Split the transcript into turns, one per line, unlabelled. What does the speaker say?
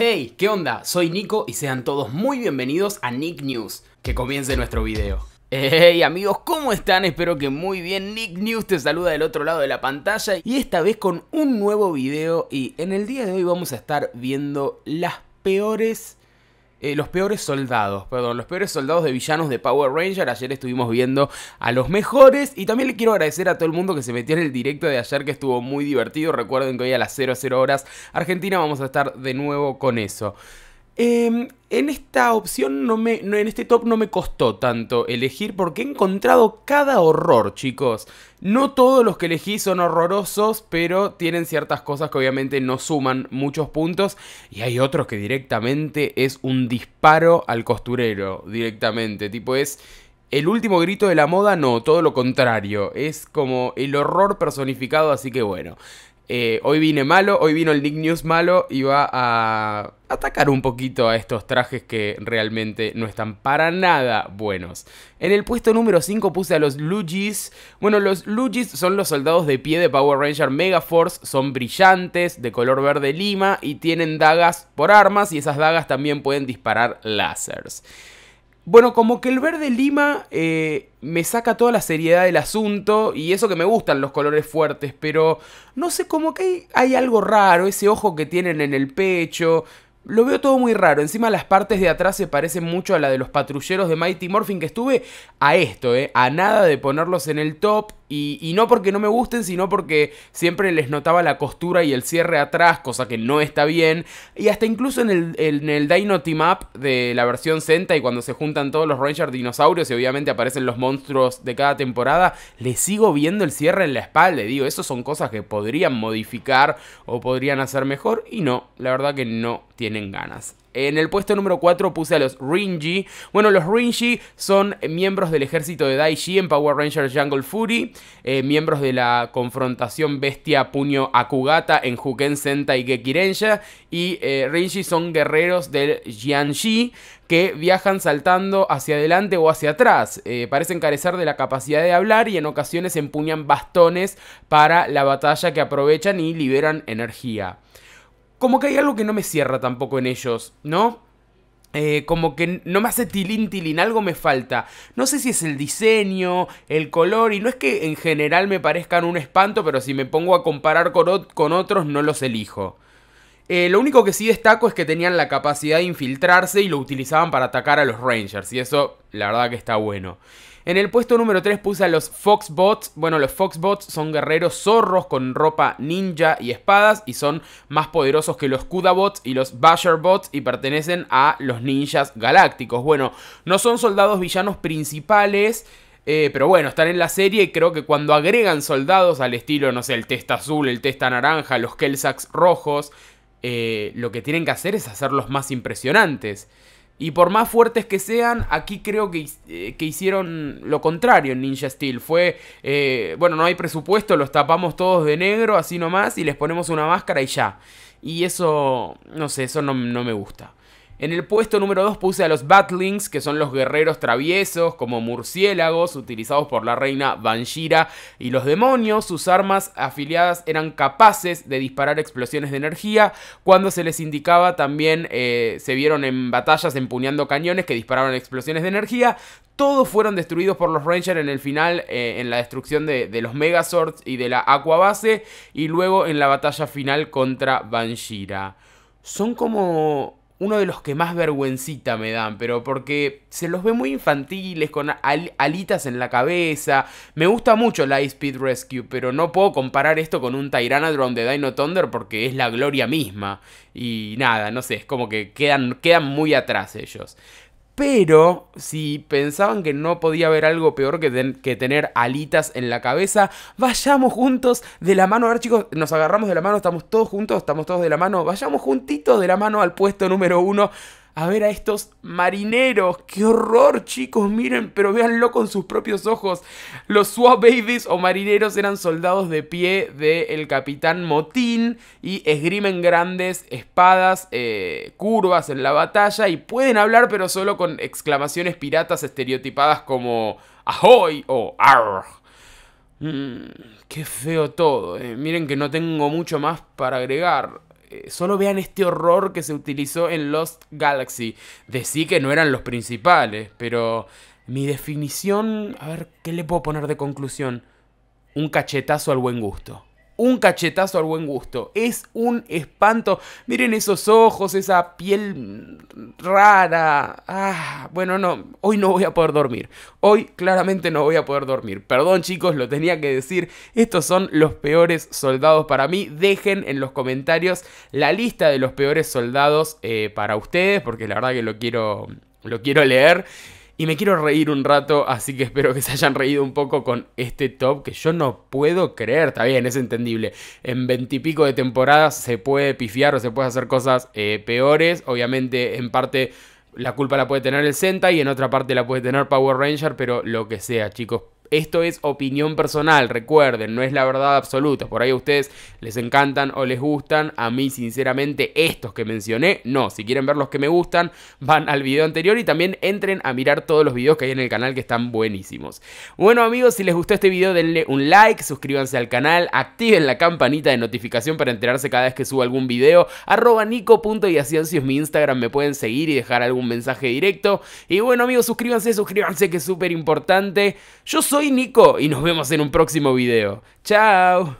Hey, ¿qué onda? Soy Nico y sean todos muy bienvenidos a Nick News. Que comience nuestro video. Hey amigos, ¿cómo están? Espero que muy bien. Nick News te saluda del otro lado de la pantalla y esta vez con un nuevo video y en el día de hoy vamos a estar viendo las peores eh, los peores soldados, perdón, los peores soldados de villanos de Power Ranger. Ayer estuvimos viendo a los mejores. Y también le quiero agradecer a todo el mundo que se metió en el directo de ayer, que estuvo muy divertido. Recuerden que hoy a las 00 horas Argentina vamos a estar de nuevo con eso. Em, en esta opción, no me, no, en este top no me costó tanto elegir porque he encontrado cada horror, chicos. No todos los que elegí son horrorosos, pero tienen ciertas cosas que obviamente no suman muchos puntos. Y hay otros que directamente es un disparo al costurero, directamente. Tipo es... El último grito de la moda, no, todo lo contrario. Es como el horror personificado, así que bueno. Eh, hoy vine malo, hoy vino el Nick News malo y va a atacar un poquito a estos trajes que realmente no están para nada buenos. En el puesto número 5 puse a los Lugis. Bueno, los Lugis son los soldados de pie de Power Ranger Megaforce, son brillantes, de color verde lima y tienen dagas por armas y esas dagas también pueden disparar lásers. Bueno, como que el verde lima eh, me saca toda la seriedad del asunto y eso que me gustan los colores fuertes, pero no sé, como que hay, algo raro, ese ojo que tienen en el pecho, lo veo todo muy raro. Encima las partes de atrás se parecen mucho a la de los patrulleros de Mighty Morphin que estuve a esto, eh, a nada de ponerlos en el top. Y, no porque no me gusten, sino porque siempre les notaba la costura y el cierre atrás, cosa que no está bien. Y hasta incluso en el, en el Dino Team Up de la versión Senta y cuando se juntan todos los Ranger dinosaurios y obviamente aparecen los monstruos de cada temporada, les sigo viendo el cierre en la espalda. digo, eso son cosas que podrían modificar o podrían hacer mejor. Y no, la verdad que no tienen ganas. En el puesto número 4 puse a los Rinji. Bueno, los Rinji son miembros del ejército de dai-shi en Power Rangers Jungle Fury, eh, miembros de la confrontación bestia puño Akugata en Huken y Gekirensha y Rinji son guerreros del shi que viajan saltando hacia adelante o hacia atrás. Eh, parecen carecer de la capacidad de hablar y en ocasiones empuñan bastones para la batalla que aprovechan y liberan energía como que hay algo que no me cierra tampoco en ellos, ¿no? Eh, como que no me hace tilín tilín, algo me falta. No sé si es el diseño, el color, y no es que en general me parezcan un espanto, pero si me pongo a comparar con otros no los elijo. Eh, lo único que sí destaco es que tenían la capacidad de infiltrarse y lo utilizaban para atacar a los Rangers. Y eso, la verdad que está bueno. En el puesto número 3 puse a los Foxbots. Bueno, los Foxbots son guerreros zorros con ropa ninja y espadas y son más poderosos que los Kudabots y los Basherbots y pertenecen a los ninjas galácticos. Bueno, no son soldados villanos principales. Eh, pero bueno, están en la serie y creo que cuando agregan soldados al estilo, no sé, el testa azul, el testa naranja, los Kelsax rojos, eh, lo que tienen que hacer es hacerlos más impresionantes. Y por más fuertes que sean, aquí creo que, eh, que hicieron lo contrario en Ninja Steel. Fue, eh, bueno, no hay presupuesto, los tapamos todos de negro, así nomás, y les ponemos una máscara y ya. Y eso, no sé, eso no me gusta. En el puesto número 2 puse a los Batlings, que son los guerreros traviesos, como murciélagos, utilizados por la reina Bansheera y los demonios. Sus armas afiliadas eran capaces de disparar explosiones de energía. Cuando se les indicaba también eh, se vieron en batallas empuñando cañones que disparaban explosiones de energía. Todos fueron destruidos por los Rangers en el final, eh, en la destrucción de, los Megazords y de la Base. Y luego en la batalla final contra Bansheera. Son como uno de los que más vergüencita me dan, pero porque se los ve muy infantiles, con alitas en la cabeza. Me gusta mucho la Speed Rescue, pero no puedo comparar esto con un Tyrannodrome de Dino Thunder porque es la gloria misma. Y nada, no sé, es como que quedan, quedan muy atrás ellos. Pero si pensaban que no podía haber algo peor que, que, tener alitas en la cabeza, vayamos juntos de la mano. A ver chicos, nos agarramos de la mano, estamos todos juntos, estamos todos de la mano. Vayamos juntitos de la mano al puesto número uno a ver a estos marineros. ¡Qué horror, chicos! Miren, pero véanlo con sus propios ojos. Los Swap Babies o marineros eran soldados de pie del capitán Motín y esgrimen grandes espadas, eh, curvas en la batalla y pueden hablar, pero solo con exclamaciones piratas estereotipadas como ahoy o arr. Mm, qué feo todo. Eh. Miren que no tengo mucho más para agregar. Eh, solo vean este horror que se utilizó en Lost Galaxy. Decí que no eran los principales, pero mi definición, a ver, ¿qué le puedo poner de conclusión? Un cachetazo al buen gusto un cachetazo al buen gusto. Es un espanto. Miren esos ojos, esa piel rara. Ah, bueno, no, hoy no voy a poder dormir. Hoy claramente no voy a poder dormir. Perdón chicos, lo tenía que decir. Estos son los peores soldados para mí. Dejen en los comentarios la lista de los peores soldados eh, para ustedes, porque la verdad que lo quiero, lo quiero leer. Y me quiero reír un rato, así que espero que se hayan reído un poco con este top que yo no puedo creer. Está bien, es entendible. En veintipico de temporadas se puede pifiar o se puede hacer cosas eh, peores. Obviamente, en parte la culpa la puede tener el Sentai y en otra parte la puede tener Power Ranger, pero lo que sea, chicos esto es opinión personal, recuerden, no es la verdad absoluta. Por ahí a ustedes les encantan o les gustan. A mí, sinceramente, estos que mencioné, no. Si quieren ver los que me gustan, van al video anterior y también entren a mirar todos los videos que hay en el canal que están buenísimos. Bueno, amigos, si les gustó este video, denle un like, suscríbanse al canal, activen la campanita de notificación para enterarse cada vez que subo algún video. Arroba Si es mi Instagram, me pueden seguir y dejar algún mensaje directo. Y bueno, amigos, suscríbanse, suscríbanse que es súper importante. Yo soy soy Nico y nos vemos en un próximo video. ¡Chao!